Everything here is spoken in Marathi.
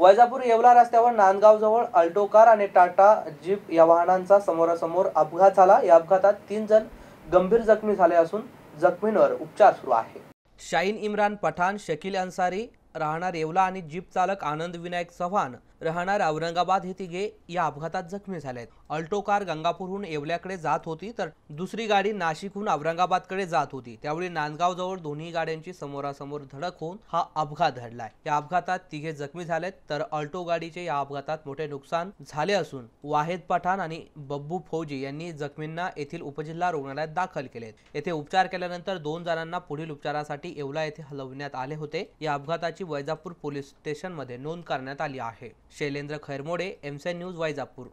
वैजापूर येवला रस्त्यावर नांदगावजवळ अल्टो कार आणि टाटा जीप या वाहनांचा समोरासमोर अपघात झाला या अपघातात तीन जण गंभीर जखमी झाले असून जखमींवर उपचार सुरू आहे शाईन इम्रान पठाण शकील अन्सारी राहणार येवला आणि जीप चालक आनंद विनायक चव्हाण राहणार औरंगाबाद हे तिघे या अपघातात जखमी झाले आहेत अल्टो कार गंगापूरहून येवल्याकडे जात होती तर दुसरी गाडी नाशिकहून औरंगाबादकडे जात होती त्यावेळी नांदगाव जवळ दोन्ही गाड्यांची समोरासमोर धडक होऊन हा अपघात घडलाय या अपघातात तिघे जखमी झालेत तर अल्टो गाडीचे या अपघातात मोठे नुकसान झाले असून वाहेद पठाण आणि बब्बू फौजी यांनी जखमींना येथील उपजिल्हा रुग्णालयात दाखल केले येथे उपचार केल्यानंतर दोन जणांना पुढील उपचारासाठी येवला येथे हलवण्यात आले होते या अपघाताची वैजापूर पोलीस स्टेशनमध्ये नोंद करण्यात आली आहे शैलेंद्र खैरमोडे एमसीएन न्यूज वैजापूर